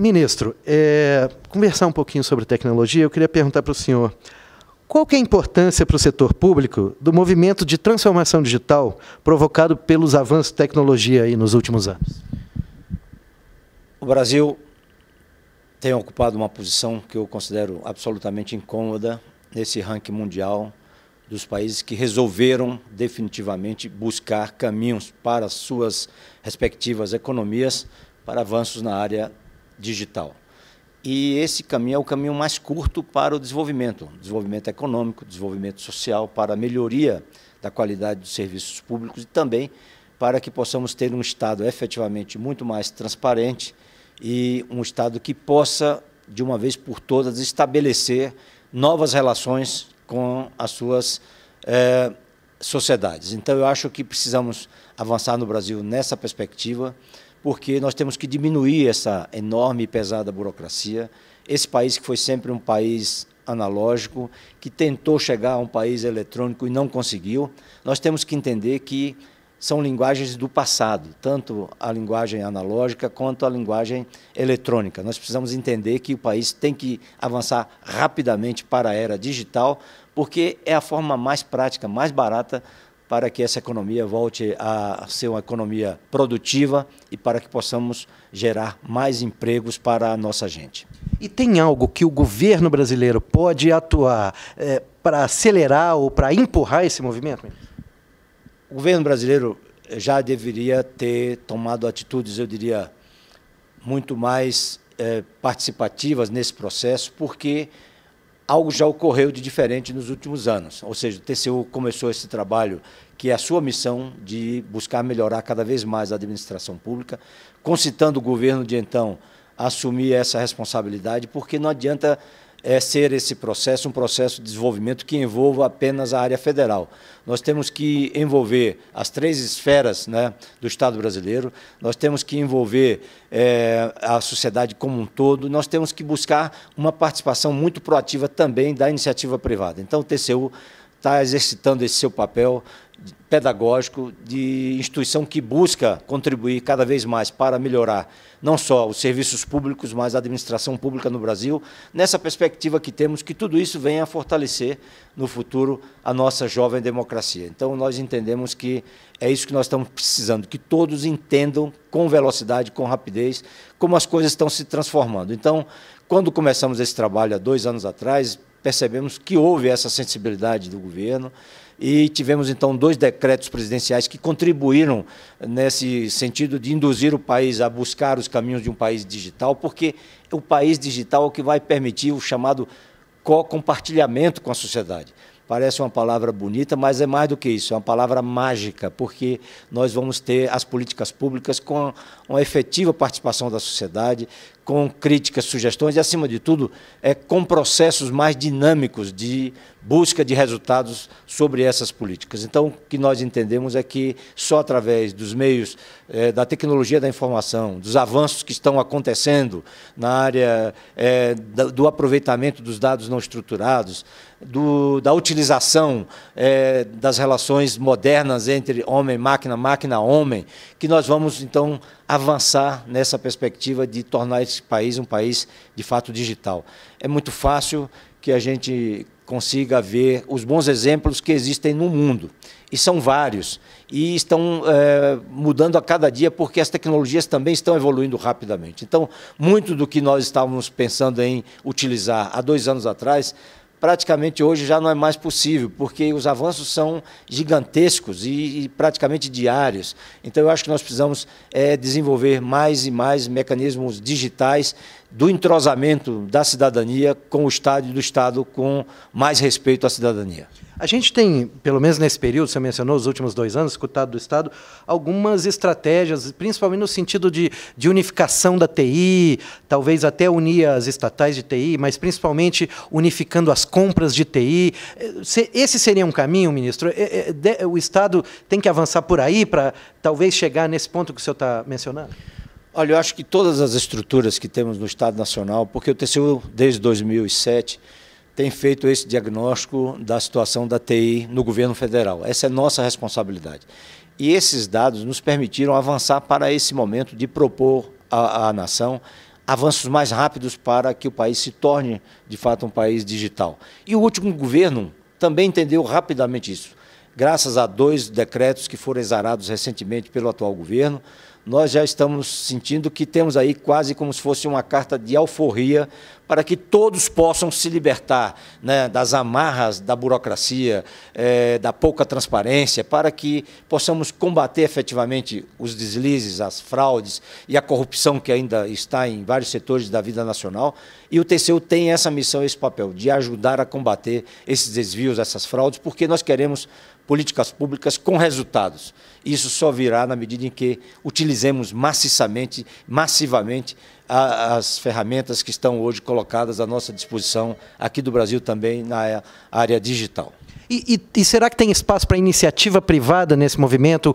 Ministro, é, conversar um pouquinho sobre tecnologia, eu queria perguntar para o senhor. Qual que é a importância para o setor público do movimento de transformação digital provocado pelos avanços de tecnologia aí nos últimos anos? O Brasil tem ocupado uma posição que eu considero absolutamente incômoda nesse ranking mundial dos países que resolveram definitivamente buscar caminhos para suas respectivas economias para avanços na área digital. E esse caminho é o caminho mais curto para o desenvolvimento, desenvolvimento econômico, desenvolvimento social, para a melhoria da qualidade dos serviços públicos e também para que possamos ter um Estado efetivamente muito mais transparente e um Estado que possa, de uma vez por todas, estabelecer novas relações com as suas eh, sociedades. Então, eu acho que precisamos avançar no Brasil nessa perspectiva porque nós temos que diminuir essa enorme e pesada burocracia. Esse país que foi sempre um país analógico, que tentou chegar a um país eletrônico e não conseguiu, nós temos que entender que são linguagens do passado, tanto a linguagem analógica quanto a linguagem eletrônica. Nós precisamos entender que o país tem que avançar rapidamente para a era digital, porque é a forma mais prática, mais barata para que essa economia volte a ser uma economia produtiva e para que possamos gerar mais empregos para a nossa gente. E tem algo que o governo brasileiro pode atuar é, para acelerar ou para empurrar esse movimento? O governo brasileiro já deveria ter tomado atitudes, eu diria, muito mais é, participativas nesse processo, porque algo já ocorreu de diferente nos últimos anos. Ou seja, o TCU começou esse trabalho que é a sua missão de buscar melhorar cada vez mais a administração pública, concitando o governo de então a assumir essa responsabilidade, porque não adianta é ser esse processo um processo de desenvolvimento que envolva apenas a área federal. Nós temos que envolver as três esferas né, do Estado brasileiro, nós temos que envolver é, a sociedade como um todo, nós temos que buscar uma participação muito proativa também da iniciativa privada. Então, o TCU está exercitando esse seu papel pedagógico de instituição que busca contribuir cada vez mais para melhorar não só os serviços públicos, mas a administração pública no Brasil, nessa perspectiva que temos que tudo isso venha a fortalecer no futuro a nossa jovem democracia. Então nós entendemos que é isso que nós estamos precisando, que todos entendam com velocidade, com rapidez, como as coisas estão se transformando. Então, quando começamos esse trabalho há dois anos atrás, percebemos que houve essa sensibilidade do governo e tivemos então dois decretos presidenciais que contribuíram nesse sentido de induzir o país a buscar os caminhos de um país digital, porque o país digital é o que vai permitir o chamado co-compartilhamento com a sociedade. Parece uma palavra bonita, mas é mais do que isso, é uma palavra mágica, porque nós vamos ter as políticas públicas com uma efetiva participação da sociedade, com críticas, sugestões e, acima de tudo, é, com processos mais dinâmicos de busca de resultados sobre essas políticas. Então, o que nós entendemos é que só através dos meios é, da tecnologia da informação, dos avanços que estão acontecendo na área é, do aproveitamento dos dados não estruturados, do, da utilização é, das relações modernas entre homem-máquina, máquina-homem, que nós vamos, então, avançar nessa perspectiva de tornar esse país um país de fato digital. É muito fácil que a gente consiga ver os bons exemplos que existem no mundo. E são vários. E estão é, mudando a cada dia, porque as tecnologias também estão evoluindo rapidamente. Então, muito do que nós estávamos pensando em utilizar há dois anos atrás praticamente hoje já não é mais possível, porque os avanços são gigantescos e, e praticamente diários. Então, eu acho que nós precisamos é, desenvolver mais e mais mecanismos digitais do entrosamento da cidadania com o Estado e do Estado com mais respeito à cidadania. A gente tem, pelo menos nesse período, você mencionou os últimos dois anos, escutado do Estado, algumas estratégias, principalmente no sentido de, de unificação da TI, talvez até unir as estatais de TI, mas principalmente unificando as compras de TI. Esse seria um caminho, ministro? É, é, o Estado tem que avançar por aí para talvez chegar nesse ponto que o senhor está mencionando? Olha, eu acho que todas as estruturas que temos no Estado Nacional, porque o TCU, desde 2007, tem feito esse diagnóstico da situação da TI no governo federal. Essa é nossa responsabilidade. E esses dados nos permitiram avançar para esse momento de propor à, à nação avanços mais rápidos para que o país se torne, de fato, um país digital. E o último governo também entendeu rapidamente isso, graças a dois decretos que foram exarados recentemente pelo atual governo nós já estamos sentindo que temos aí quase como se fosse uma carta de alforria para que todos possam se libertar né, das amarras da burocracia, é, da pouca transparência, para que possamos combater efetivamente os deslizes, as fraudes e a corrupção que ainda está em vários setores da vida nacional. E o TCU tem essa missão, esse papel, de ajudar a combater esses desvios, essas fraudes, porque nós queremos políticas públicas com resultados. Isso só virá na medida em que utilizemos maciçamente, massivamente a, as ferramentas que estão hoje colocadas à nossa disposição aqui do Brasil também na área digital. E, e, e, será que tem espaço para iniciativa privada nesse movimento,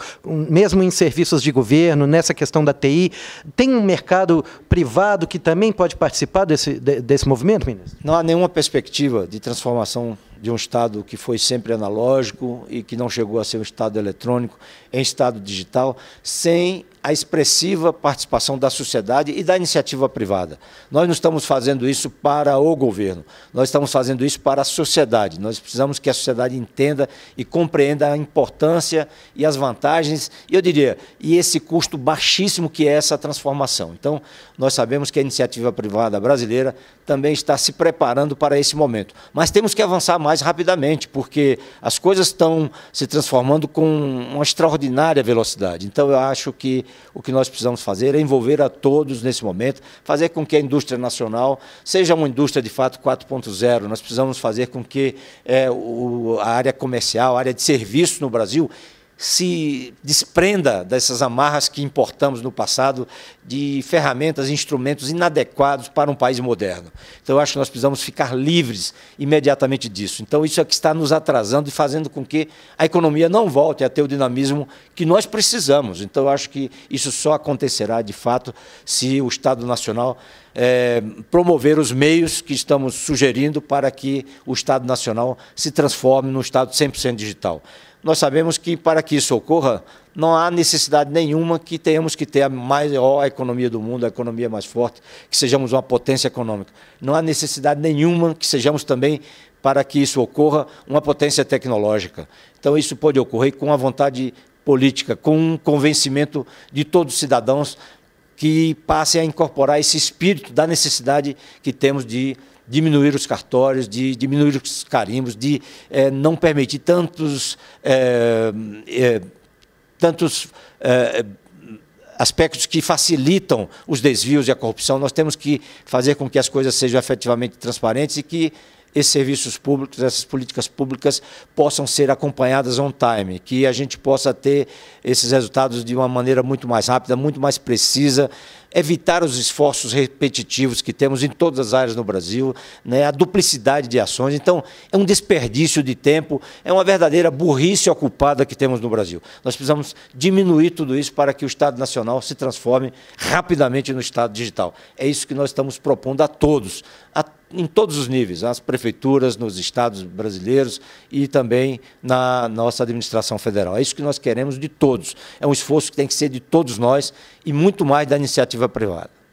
mesmo em serviços de governo, nessa questão da TI? Tem um mercado privado que também pode participar desse, desse movimento, ministro? Não há nenhuma perspectiva de transformação de um Estado que foi sempre analógico e que não chegou a ser um Estado eletrônico, em Estado digital, sem a expressiva participação da sociedade e da iniciativa privada. Nós não estamos fazendo isso para o governo, nós estamos fazendo isso para a sociedade. Nós precisamos que a sociedade entenda e compreenda a importância e as vantagens, e eu diria, e esse custo baixíssimo que é essa transformação. Então, nós sabemos que a iniciativa privada brasileira também está se preparando para esse momento, mas temos que avançar mais mais rapidamente, porque as coisas estão se transformando com uma extraordinária velocidade. Então, eu acho que o que nós precisamos fazer é envolver a todos nesse momento, fazer com que a indústria nacional seja uma indústria de fato 4.0. Nós precisamos fazer com que é, o, a área comercial, a área de serviço no Brasil se desprenda dessas amarras que importamos no passado de ferramentas, instrumentos inadequados para um país moderno. Então, eu acho que nós precisamos ficar livres imediatamente disso. Então, isso é que está nos atrasando e fazendo com que a economia não volte a ter o dinamismo que nós precisamos. Então, eu acho que isso só acontecerá, de fato, se o Estado Nacional é, promover os meios que estamos sugerindo para que o Estado Nacional se transforme num Estado 100% digital nós sabemos que para que isso ocorra, não há necessidade nenhuma que tenhamos que ter a maior economia do mundo, a economia mais forte, que sejamos uma potência econômica. Não há necessidade nenhuma que sejamos também, para que isso ocorra, uma potência tecnológica. Então, isso pode ocorrer com a vontade política, com um convencimento de todos os cidadãos que passem a incorporar esse espírito da necessidade que temos de diminuir os cartórios, de diminuir os carimbos, de é, não permitir tantos, é, é, tantos aspectos que facilitam os desvios e a corrupção. Nós temos que fazer com que as coisas sejam efetivamente transparentes e que esses serviços públicos, essas políticas públicas possam ser acompanhadas on time, que a gente possa ter esses resultados de uma maneira muito mais rápida, muito mais precisa, evitar os esforços repetitivos que temos em todas as áreas no Brasil, né, a duplicidade de ações. Então, é um desperdício de tempo, é uma verdadeira burrice ocupada que temos no Brasil. Nós precisamos diminuir tudo isso para que o Estado Nacional se transforme rapidamente no Estado digital. É isso que nós estamos propondo a todos, a em todos os níveis, as prefeituras, nos estados brasileiros e também na nossa administração federal. É isso que nós queremos de todos. É um esforço que tem que ser de todos nós e muito mais da iniciativa privada.